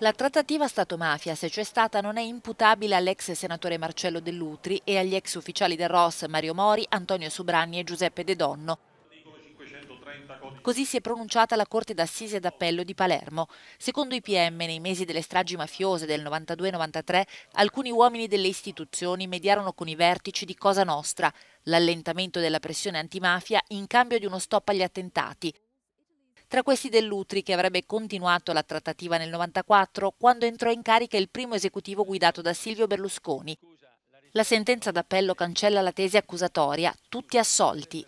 La trattativa Stato-mafia, se c'è stata, non è imputabile all'ex senatore Marcello Dell'Utri e agli ex ufficiali del ROS Mario Mori, Antonio Subranni e Giuseppe De Donno. Così si è pronunciata la Corte d'Assise d'Appello di Palermo. Secondo i PM, nei mesi delle stragi mafiose del 92-93, alcuni uomini delle istituzioni mediarono con i vertici di Cosa Nostra, l'allentamento della pressione antimafia in cambio di uno stop agli attentati, tra questi Dell'Utri, che avrebbe continuato la trattativa nel 1994, quando entrò in carica il primo esecutivo guidato da Silvio Berlusconi. La sentenza d'appello cancella la tesi accusatoria, tutti assolti,